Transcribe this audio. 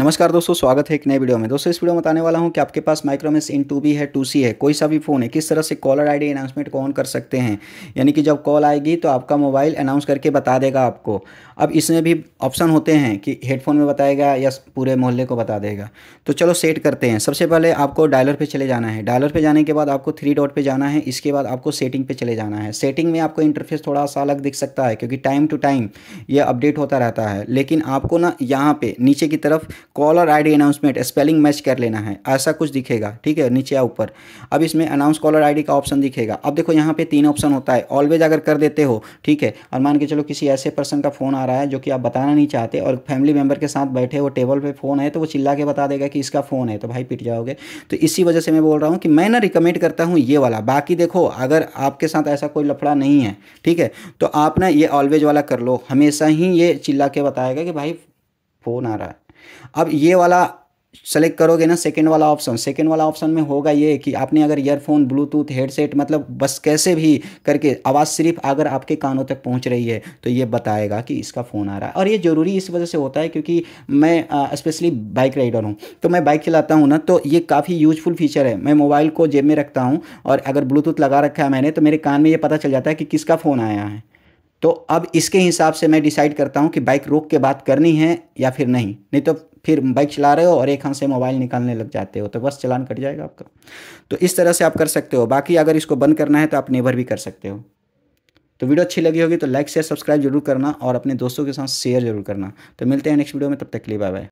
नमस्कार दोस्तों स्वागत है एक नए वीडियो में दोस्तों इस वीडियो में बताने वाला हूं कि आपके पास माइक्रोमेस इन टू बी है टू सी है कोई सा भी फ़ोन है किस तरह से कॉलर आईडी अनाउंसमेंट को ऑन कर सकते हैं यानी कि जब कॉल आएगी तो आपका मोबाइल अनाउंस करके बता देगा आपको अब इसमें भी ऑप्शन होते हैं कि हेडफोन में बताएगा या पूरे मोहल्ले को बता देगा तो चलो सेट करते हैं सबसे पहले आपको डायलर पर चले जाना है डायलर पर जाने के बाद आपको थ्री डॉट पर जाना है इसके बाद आपको सेटिंग पर चले जाना है सेटिंग में आपको इंटरफेस थोड़ा सा अलग दिख सकता है क्योंकि टाइम टू टाइम ये अपडेट होता रहता है लेकिन आपको ना यहाँ पर नीचे की तरफ caller ID announcement spelling match कर लेना है ऐसा कुछ दिखेगा ठीक है नीचे या ऊपर अब इसमें अनाउंस कॉलर आईडी का ऑप्शन दिखेगा अब देखो यहाँ पे तीन ऑप्शन होता है ऑलवेज अगर कर देते हो ठीक है और मान के चलो किसी ऐसे पर्सन का फ़ोन आ रहा है जो कि आप बताना नहीं चाहते और फैमिली मेंबर के साथ बैठे वो टेबल पर फ़ोन है तो वो चिल्ला के बता देगा कि इसका फ़ोन है तो भाई पिट जाओगे तो इसी वजह से मैं बोल रहा हूँ कि मैं ना रिकमेंड करता हूँ ये वाला बाकी देखो अगर आपके साथ ऐसा कोई लफड़ा नहीं है ठीक है तो आप ना ये ऑलवेज वाला कर लो हमेशा ही ये चिल्ला के बताएगा कि भाई फ़ोन आ रहा है अब ये वाला सेलेक्ट करोगे ना सेकेंड वाला ऑप्शन सेकेंड वाला ऑप्शन में होगा ये कि आपने अगर ईयरफोन ब्लूटूथ हेडसेट मतलब बस कैसे भी करके आवाज़ सिर्फ अगर आपके कानों तक पहुंच रही है तो ये बताएगा कि इसका फ़ोन आ रहा है और ये ज़रूरी इस वजह से होता है क्योंकि मैं स्पेशली बाइक राइडर हूँ तो मैं बाइक चलाता हूँ ना तो ये काफ़ी यूजफुल फीचर है मैं मोबाइल को जेब में रखता हूँ और अगर ब्लूटूथ लगा रखा है मैंने तो मेरे कान में ये पता चल जाता है कि किसका फ़ोन आया है तो अब इसके हिसाब से मैं डिसाइड करता हूँ कि बाइक रोक के बात करनी है या फिर नहीं नहीं तो फिर बाइक चला रहे हो और एक हाथ से मोबाइल निकालने लग जाते हो तो बस चलान कट जाएगा आपका तो इस तरह से आप कर सकते हो बाकी अगर इसको बंद करना है तो आप नेवर भी कर सकते हो तो वीडियो अच्छी लगी होगी तो लाइक शेयर सब्सक्राइब जरूर करना और अपने दोस्तों के साथ शेयर जरूर करना तो मिलते हैं नेक्स्ट वीडियो में तब तक के लिए बाय बाय